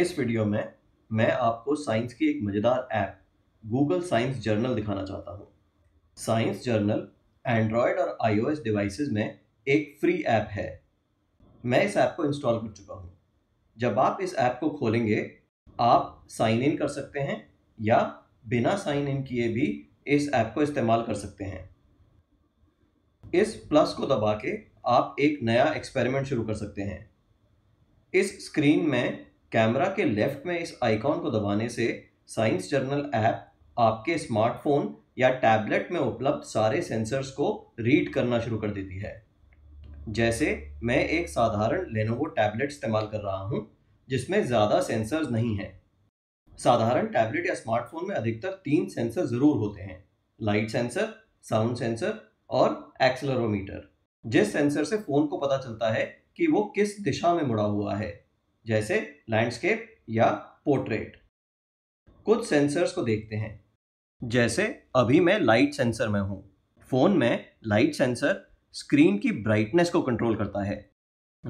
इस वीडियो में मैं आपको साइंस की एक मज़ेदार ऐप गूगल साइंस जर्नल दिखाना चाहता हूँ साइंस जर्नल एंड्रॉयड और आईओएस डिवाइसेस में एक फ्री ऐप है मैं इस ऐप को इंस्टॉल कर चुका हूँ जब आप इस ऐप को खोलेंगे आप साइन इन कर सकते हैं या बिना साइन इन किए भी इस ऐप को इस्तेमाल कर सकते हैं इस प्लस को दबा के आप एक नया एक्सपेरिमेंट शुरू कर सकते हैं इस स्क्रीन में कैमरा के लेफ्ट में इस आइकॉन को दबाने से साइंस जर्नल ऐप आपके स्मार्टफोन या टैबलेट में उपलब्ध सारे सेंसर्स को रीड करना शुरू कर देती है जैसे मैं एक साधारण लेनोवो टैबलेट इस्तेमाल कर रहा हूँ जिसमें ज़्यादा सेंसर्स नहीं हैं साधारण टैबलेट या स्मार्टफोन में अधिकतर तीन सेंसर ज़रूर होते हैं लाइट सेंसर साउंड सेंसर और एक्सलरोमीटर जिस सेंसर से फ़ोन को पता चलता है कि वो किस दिशा में मुड़ा हुआ है जैसे लैंडस्केप या पोर्ट्रेट कुछ सेंसर्स को देखते हैं जैसे अभी मैं लाइट सेंसर में हूँ फ़ोन में लाइट सेंसर स्क्रीन की ब्राइटनेस को कंट्रोल करता है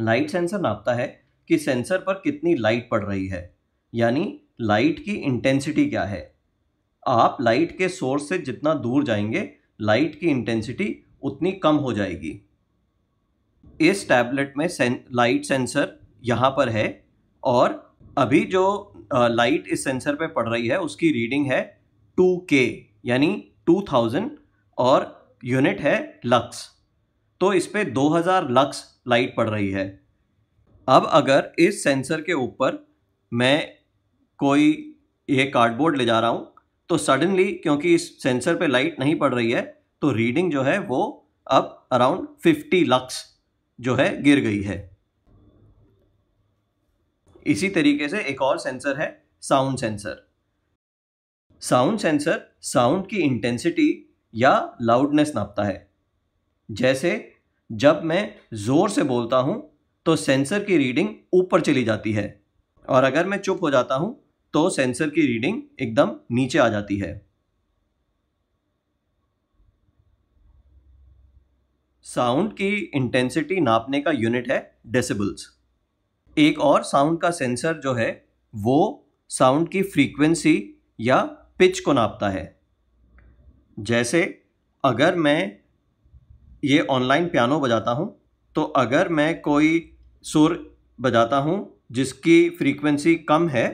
लाइट सेंसर नापता है कि सेंसर पर कितनी लाइट पड़ रही है यानी लाइट की इंटेंसिटी क्या है आप लाइट के सोर्स से जितना दूर जाएंगे लाइट की इंटेंसिटी उतनी कम हो जाएगी इस टैबलेट में सें, लाइट सेंसर यहाँ पर है और अभी जो लाइट इस सेंसर पे पड़ रही है उसकी रीडिंग है टू के यानी टू थाउजेंड और यूनिट है लक्स तो इस पर दो हज़ार लक्स लाइट पड़ रही है अब अगर इस सेंसर के ऊपर मैं कोई ये कार्डबोर्ड ले जा रहा हूँ तो सडनली क्योंकि इस सेंसर पे लाइट नहीं पड़ रही है तो रीडिंग जो है वो अब अराउंड फिफ्टी लक्स जो है गिर गई है इसी तरीके से एक और सेंसर है sound sensor sound sensor sound की इंटेंसिटी या लाउडनेस नापता है जैसे जब मैं ज़ोर से बोलता हूं तो सेंसर की रीडिंग ऊपर चली जाती है और अगर मैं चुप हो जाता हूं तो सेंसर की रीडिंग एकदम नीचे आ जाती है साउंड की इंटेंसिटी नापने का यूनिट है डेसिबल्स एक और साउंड का सेंसर जो है वो साउंड की फ्रीक्वेंसी या पिच को नापता है जैसे अगर मैं ये ऑनलाइन पियानो बजाता हूँ तो अगर मैं कोई सुर बजाता हूँ जिसकी फ्रीक्वेंसी कम है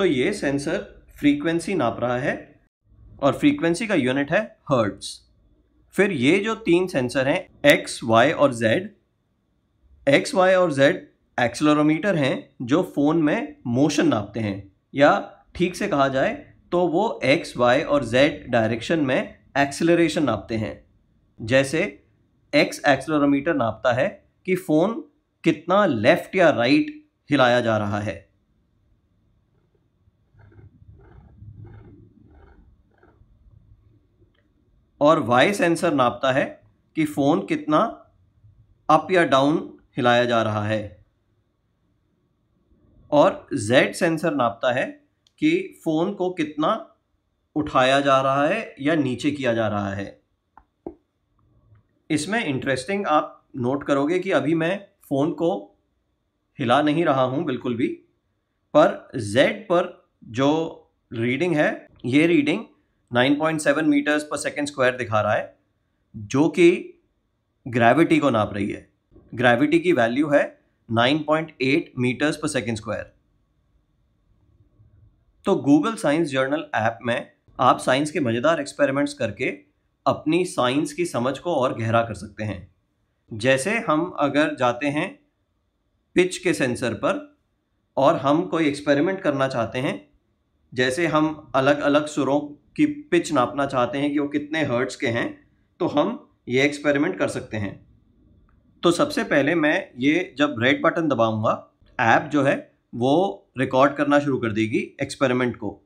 तो ये सेंसर फ्रीक्वेंसी नाप रहा है और फ्रीक्वेंसी का यूनिट है हर्ट्स फिर ये जो तीन सेंसर हैं एक्स वाई और जेड एक्स वाई और जेड एक्सलोरोमीटर हैं जो फ़ोन में मोशन नापते हैं या ठीक से कहा जाए तो वो एक्स वाई और जेड डायरेक्शन में एक्सेलरेशन नापते हैं जैसे एक्स एक्सलोरोमीटर नापता है कि फ़ोन कितना लेफ़्ट या राइट हिलाया जा रहा है और वाई सेंसर नापता है कि फ़ोन कितना अप या डाउन हिलाया जा रहा है और जेड सेंसर नापता है कि फ़ोन को कितना उठाया जा रहा है या नीचे किया जा रहा है इसमें इंटरेस्टिंग आप नोट करोगे कि अभी मैं फ़ोन को हिला नहीं रहा हूं बिल्कुल भी पर जेड पर जो रीडिंग है ये reading 9.7 metres per second square दिखा रहा है जो कि ग्रेविटी को नाप रही है ग्रेविटी की वैल्यू है 9.8 मीटर्स पर सेकेंड स्क्वायर तो गूगल साइंस जर्नल ऐप में आप साइंस के मज़ेदार एक्सपेरिमेंट्स करके अपनी साइंस की समझ को और गहरा कर सकते हैं जैसे हम अगर जाते हैं पिच के सेंसर पर और हम कोई एक्सपेरिमेंट करना चाहते हैं जैसे हम अलग अलग सुरों की पिच नापना चाहते हैं कि वो कितने हर्ट्स के हैं तो हम ये एक्सपेरिमेंट कर सकते हैं तो सबसे पहले मैं ये जब रेड बटन दबाऊंगा ऐप जो है वो रिकॉर्ड करना शुरू कर देगी एक्सपेरिमेंट को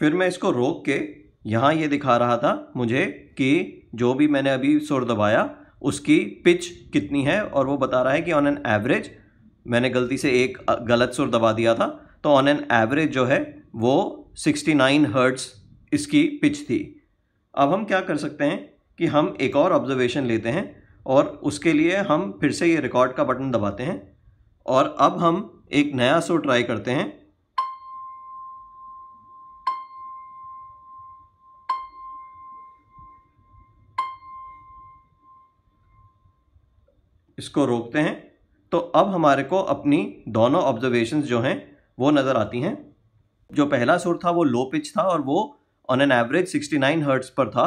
फिर मैं इसको रोक के यहाँ ये दिखा रहा था मुझे कि जो भी मैंने अभी सुर दबाया उसकी पिच कितनी है और वो बता रहा है कि ऑन एन एवरेज मैंने गलती से एक गलत सुर दबा दिया था तो ऑन एन एवरेज जो है वो 69 हर्ट्स इसकी पिच थी अब हम क्या कर सकते हैं कि हम एक और ऑब्जर्वेशन लेते हैं और उसके लिए हम फिर से ये रिकॉर्ड का बटन दबाते हैं और अब हम एक नया सुर ट्राई करते हैं इसको रोकते हैं तो अब हमारे को अपनी दोनों ऑब्जर्वेशंस जो हैं वो नज़र आती हैं जो पहला सुर था वो लो पिच था और वो ऑन एन एवरेज 69 हर्ट्स पर था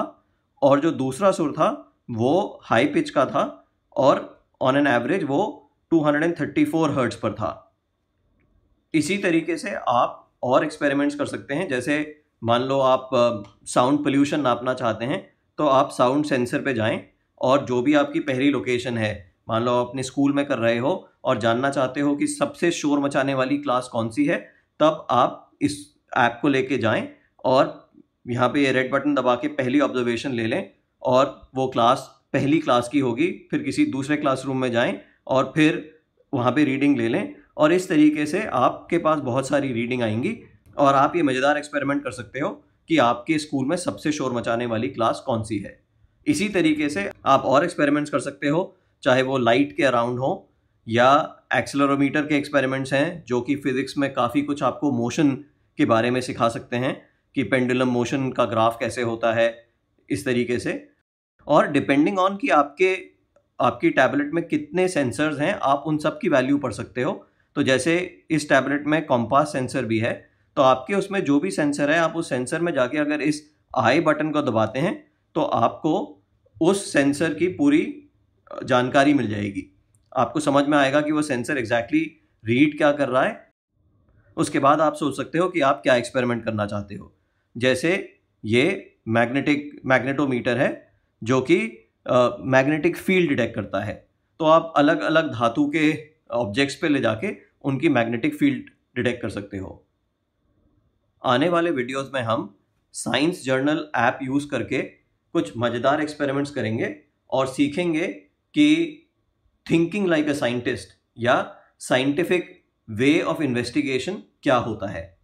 और जो दूसरा सुर था वो हाई पिच का था और ऑन एन एवरेज वो 234 हर्ट्स पर था इसी तरीके से आप और एक्सपेरिमेंट्स कर सकते हैं जैसे मान लो आप साउंड पोल्यूशन नापना चाहते हैं तो आप साउंड सेंसर पे जाएं और जो भी आपकी पहली लोकेशन है मान लो अपने स्कूल में कर रहे हो और जानना चाहते हो कि सबसे शोर मचाने वाली क्लास कौन सी है तब आप इस ऐप को लेके जाएं और यहाँ पे ये रेड बटन दबा के पहली ऑब्जर्वेशन ले लें और वो क्लास पहली क्लास की होगी फिर किसी दूसरे क्लासरूम में जाएं और फिर वहाँ पे रीडिंग ले लें और इस तरीके से आपके पास बहुत सारी रीडिंग आएंगी और आप ये मज़ेदार एक्सपेरिमेंट कर सकते हो कि आपके स्कूल में सबसे शोर मचाने वाली क्लास कौन सी है इसी तरीके से आप और एक्सपेरिमेंट्स कर सकते हो चाहे वो लाइट के अराउंड हो या एक्सेलरोमीटर के एक्सपेरिमेंट्स हैं जो कि फिज़िक्स में काफ़ी कुछ आपको मोशन के बारे में सिखा सकते हैं कि पेंडुलम मोशन का ग्राफ कैसे होता है इस तरीके से और डिपेंडिंग ऑन कि आपके आपकी टैबलेट में कितने सेंसर्स हैं आप उन सब की वैल्यू पढ़ सकते हो तो जैसे इस टैबलेट में कॉम्पास सेंसर भी है तो आपके उसमें जो भी सेंसर है आप उस सेंसर में जाके अगर इस आई बटन को दबाते हैं तो आपको उस सेंसर की पूरी जानकारी मिल जाएगी आपको समझ में आएगा कि वो सेंसर एग्जैक्टली रीड क्या कर रहा है उसके बाद आप सोच सकते हो कि आप क्या एक्सपेरिमेंट करना चाहते हो जैसे ये मैग्नेटिक मैग्नेटोमीटर है जो कि मैग्नेटिक फील्ड डिटेक्ट करता है तो आप अलग अलग धातु के ऑब्जेक्ट्स पे ले जाके उनकी मैग्नेटिक फील्ड डिटेक्ट कर सकते हो आने वाले वीडियोस में हम साइंस जर्नल ऐप यूज़ करके कुछ मज़ेदार एक्सपेरिमेंट्स करेंगे और सीखेंगे कि थिंकिंग लाइक अ साइंटिस्ट या साइंटिफिक वे ऑफ इन्वेस्टिगेशन क्या होता है